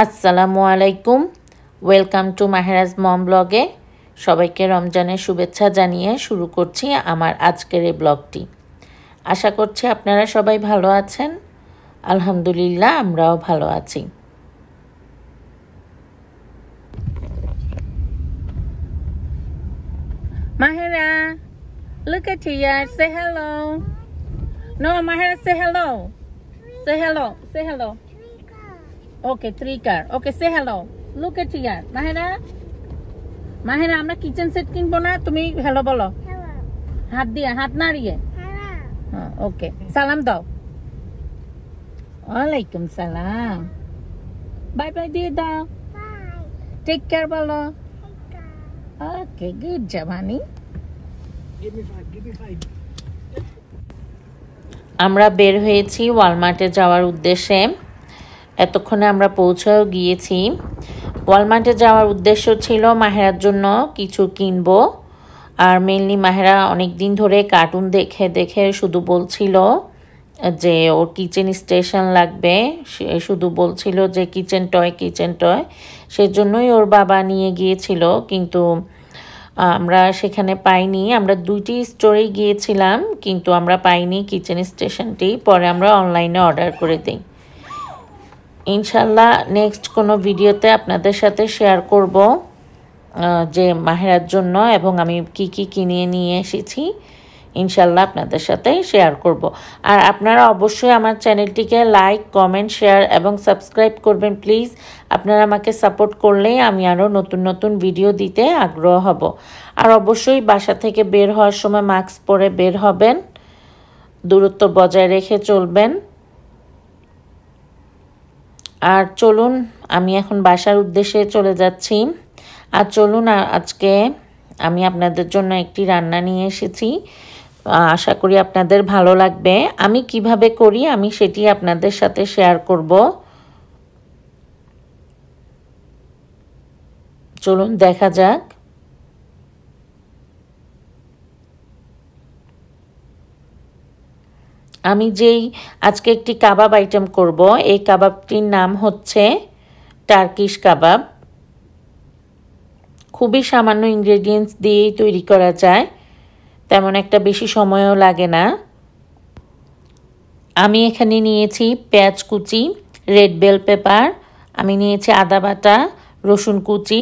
আসসালামু আলাইকুম welcome to মাহেরাজ মম ব্লগে সবাইকে রমজানের শুভেচ্ছা জানিয়ে শুরু করছি আমার আজকের এই ব্লগটি আশা করছি আপনারা সবাই ভালো আছেন আলহামদুলিল্লাহ আমরাও ভালো আছি Mahira look at here say hello no Mahira okay three কার okay say hello Look at here. Mahira. Mahira আমরা কিচেন সেট কিনবো না তুমি হ্যালো বলো হাত দিয়ে হাত নাড়িয়ে ওকে সালাম দাও ওয়ালাইকুম সালাম বাই বাই দিয়ে দাও টেক কেয়ার বলো ওকে গুড জামানি আমরা বের হয়েছি ওয়ালমার্টে যাওয়ার উদ্দেশ্যে এতক্ষণে আমরা পৌঁছেও গিয়েছি ওয়ালমার্টে যাওয়ার উদ্দেশ্য ছিল মাহেরার জন্য কিছু কিনব আর মেনলি মাহেরা অনেক দিন ধরে কার্টুন দেখে দেখে শুধু বলছিল যে ওর কিচেন স্টেশন লাগবে সে শুধু বলছিল যে কিচেন টয় কিচেন টয় সেজন্যই ওর বাবা নিয়ে গিয়েছিল কিন্তু আমরা সেখানে পাইনি আমরা দুইটি স্টোরেই গিয়েছিলাম কিন্তু আমরা পাইনি কিচেন স্টেশনটি পরে আমরা অনলাইনে অর্ডার করে দিই ইনশাল্লাহ নেক্সট কোনো ভিডিওতে আপনাদের সাথে শেয়ার করব যে মাহেরার জন্য এবং আমি কি কি কিনিয়ে নিয়ে এসেছি ইনশাল্লাহ আপনাদের সাথে শেয়ার করব আর আপনারা অবশ্যই আমার চ্যানেলটিকে লাইক কমেন্ট শেয়ার এবং সাবস্ক্রাইব করবেন প্লিজ আপনারা আমাকে সাপোর্ট করলেই আমি আরও নতুন নতুন ভিডিও দিতে আগ্রহ হব আর অবশ্যই বাসা থেকে বের হওয়ার সময় মাস্ক পরে বের হবেন দূরত্ব বজায় রেখে চলবেন আর চলুন আমি এখন বাসার উদ্দেশ্যে চলে যাচ্ছি আর চলুন আজকে আমি আপনাদের জন্য একটি রান্না নিয়ে এসেছি আশা করি আপনাদের ভালো লাগবে আমি কিভাবে করি আমি সেটি আপনাদের সাথে শেয়ার করব চলুন দেখা যাক আমি যেই আজকে একটি কাবাব আইটেম করব এই কাবাবটির নাম হচ্ছে টার্কিশ কাবাব খুবই সামান্য ইনগ্রেডিয়েন্টস দিয়েই তৈরি করা যায় তেমন একটা বেশি সময়ও লাগে না আমি এখানে নিয়েছি পেঁয়াজ কুচি রেড বেল পেপার আমি নিয়েছি আদা বাটা রসুন কুচি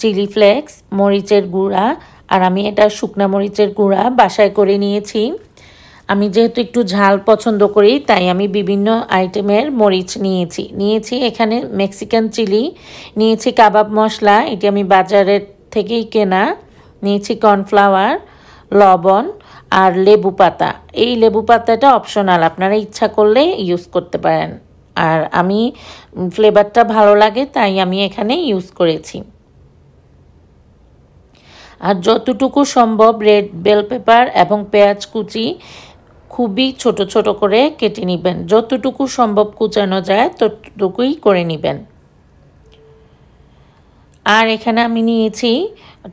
চিলি ফ্লেক্স মরিচের গুঁড়া আর আমি এটা শুকনা মরিচের গুঁড়া বাসায় করে নিয়েছি আমি যেহেতু একটু ঝাল পছন্দ করি তাই আমি বিভিন্ন আইটেমের মরিচ নিয়েছি নিয়েছি এখানে মেক্সিকান চিলি নিয়েছি কাবাব মশলা এটি আমি বাজারের থেকেই কেনা নিয়েছি কর্নফ্লাওয়ার লবণ আর লেবু পাতা এই লেবু পাতাটা অপশনাল আপনারা ইচ্ছা করলে ইউজ করতে পারেন আর আমি ফ্লেভারটা ভালো লাগে তাই আমি এখানে ইউজ করেছি আর যতটুকু সম্ভব রেড বেল পেপার এবং পেঁয়াজ কুচি খুবই ছোট ছোট করে কেটে নেবেন যতটুকু সম্ভব কুচানো যায় ততটুকুই করে নেবেন আর এখানে আমি নিয়েছি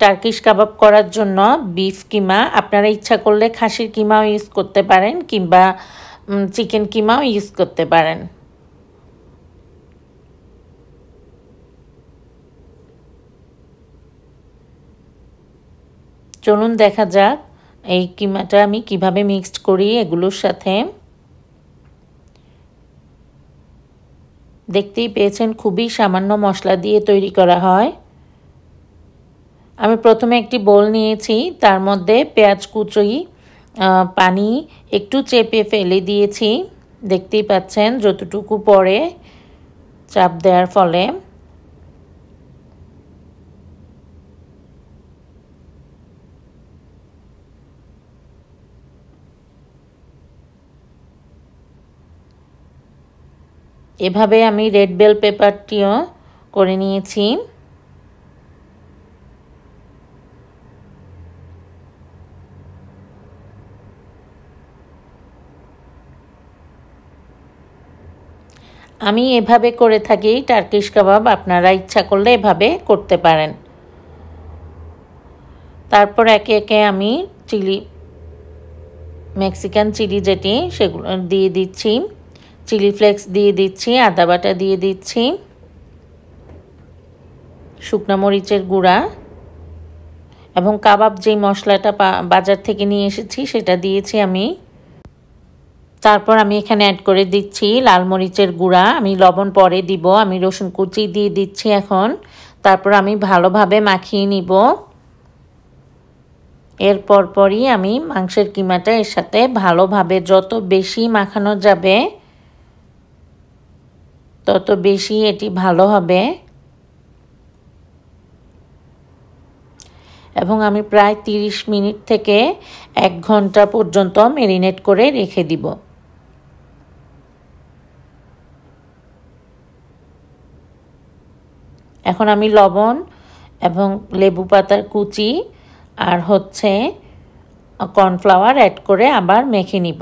টার্কিশ কাবাব করার জন্য বিফ কিমা আপনারা ইচ্ছা করলে খাসির কিমাও ইউজ করতে পারেন কিংবা চিকেন কিমাও ইউজ করতে পারেন চলুন দেখা যাক এই কিমাটা আমি কিভাবে মিক্সড করি এগুলোর সাথে দেখতেই পেয়েছেন খুবই সামান্য মশলা দিয়ে তৈরি করা হয় আমি প্রথমে একটি বোল নিয়েছি তার মধ্যে পেঁয়াজ কুচুই পানি একটু চেপে ফেলে দিয়েছি দেখতেই পাচ্ছেন যতটুকু পরে চাপ দেওয়ার ফলে এভাবে আমি রেড বেল পেপারটিও করে নিয়েছি আমি এভাবে করে থাকি টার্কিশ কাবাব আপনারা ইচ্ছা করলে এভাবে করতে পারেন তারপর একে একে আমি চিলি মেক্সিকান চিলি যেটি সেগুলো দিয়ে দিচ্ছি চিলি ফ্লেক্স দিয়ে দিচ্ছি আদা বাটা দিয়ে দিচ্ছি শুকনা মরিচের গুঁড়া এবং কাবাব যে মশলাটা বাজার থেকে নিয়ে এসেছি সেটা দিয়েছি আমি তারপর আমি এখানে অ্যাড করে দিচ্ছি লাল মরিচের গুঁড়া আমি লবণ পরে দিব আমি রসুন কুচি দিয়ে দিচ্ছি এখন তারপর আমি ভালোভাবে মাখিয়ে নিব এর পরপরই আমি মাংসের কিমাটা এর সাথে ভালোভাবে যত বেশি মাখানো যাবে তত বেশি এটি ভালো হবে এবং আমি প্রায় 30 মিনিট থেকে এক ঘন্টা পর্যন্ত মেরিনেট করে রেখে দিব এখন আমি লবণ এবং লেবু পাতার কুচি আর হচ্ছে কর্নফ্লাওয়ার অ্যাড করে আবার মেখে নিব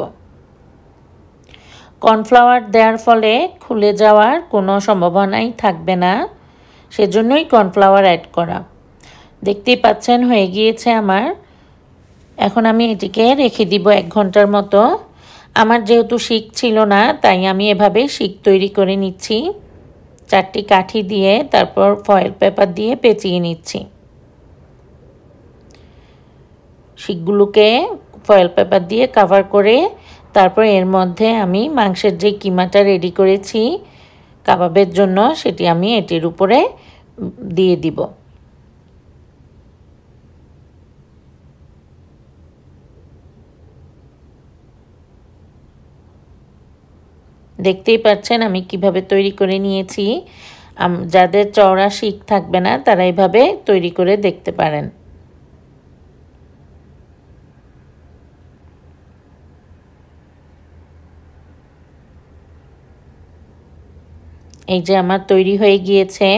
কর্নফ্লাওয়ার দেওয়ার ফলে খুলে যাওয়ার কোনো সম্ভাবনাই থাকবে না সেজন্যই কর্নফ্লাওয়ার অ্যাড করা দেখতেই পাচ্ছেন হয়ে গিয়েছে আমার এখন আমি এটিকে রেখে দিব এক ঘন্টার মতো আমার যেহেতু শিক ছিল না তাই আমি এভাবে শিক তৈরি করে নিচ্ছি চারটি কাঠি দিয়ে তারপর ফয়েল পেপার দিয়ে পেঁচিয়ে নিচ্ছি শিকগুলোকে ফয়েল পেপার দিয়ে কাভার করে তারপর এর মধ্যে আমি মাংসের যে কিমাটা রেডি করেছি কাবাবের জন্য সেটি আমি এটির উপরে দিয়ে দিব দেখতেই পাচ্ছেন আমি কিভাবে তৈরি করে নিয়েছি যাদের চওড়া শিখ থাকবে না তারা এভাবে তৈরি করে দেখতে পারেন এই যে আমার তৈরি হয়ে গিয়েছে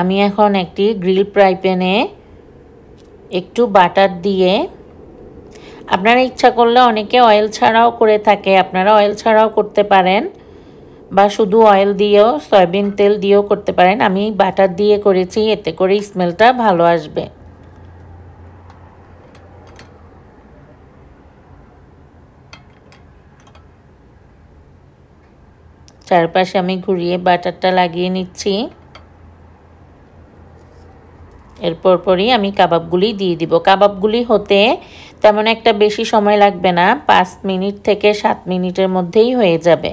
আমি এখন একটি গ্রিল ফ্রাই প্যানে একটু বাটার দিয়ে আপনারা ইচ্ছা করলে অনেকে অয়েল ছাড়াও করে থাকে আপনারা অয়েল ছাড়াও করতে পারেন বা শুধু অয়েল দিয়েও সয়াবিন তেল দিয়েও করতে পারেন আমি বাটার দিয়ে করেছি এতে করে স্মেলটা ভালো আসবে চারপাশে আমি ঘুরিয়ে বাটারটা লাগিয়ে নিচ্ছি এরপর পরই আমি কাবাবগুলি দিয়ে দিব কাবাবগুলি হতে তেমন একটা বেশি সময় লাগবে না পাঁচ মিনিট থেকে সাত মিনিটের মধ্যেই হয়ে যাবে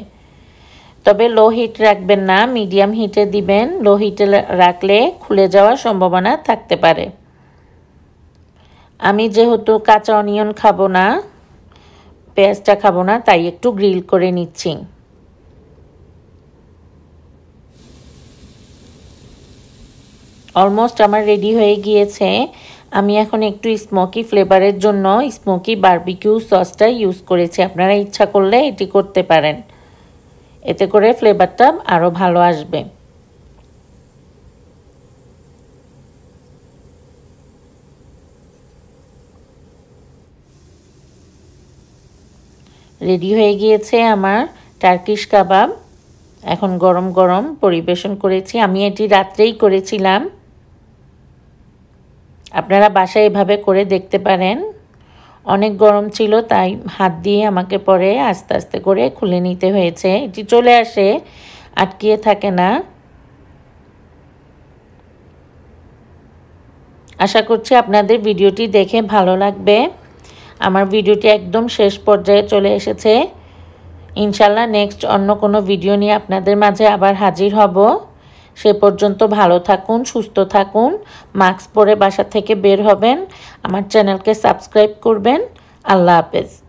তবে লো হিট রাখবেন না মিডিয়াম হিটে দিবেন লো হিটে রাখলে খুলে যাওয়ার সম্ভাবনা থাকতে পারে আমি যেহেতু কাঁচা অনিয়ন খাবো না পেঁয়াজটা খাবো না তাই একটু গ্রিল করে নিচ্ছি অলমোস্ট আমার রেডি হয়ে গিয়েছে আমি এখন একটু স্মোকি ফ্লেভারের জন্য স্মোকি বার্বিকিউ সসটা ইউজ করেছি আপনারা ইচ্ছা করলে এটি করতে পারেন এতে করে ফ্লেভারটা আরও ভালো আসবে রেডি হয়ে গিয়েছে আমার টার্কিশ কাবাব এখন গরম গরম পরিবেশন করেছি আমি এটি রাত্রেই করেছিলাম আপনারা বাসায় এভাবে করে দেখতে পারেন অনেক গরম ছিল তাই হাত দিয়ে আমাকে পরে আস্তে আস্তে করে খুলে নিতে হয়েছে এটি চলে আসে আটকিয়ে থাকে না আশা করছি আপনাদের ভিডিওটি দেখে ভালো লাগবে আমার ভিডিওটি একদম শেষ পর্যায়ে চলে এসেছে ইনশাল্লাহ নেক্সট অন্য কোনো ভিডিও নিয়ে আপনাদের মাঝে আবার হাজির হব সে পর্যন্ত ভালো থাকুন সুস্থ থাকুন মাস্ক পরে বাসা থেকে বের হবেন আমার চ্যানেলকে সাবস্ক্রাইব করবেন আল্লাহ হাফেজ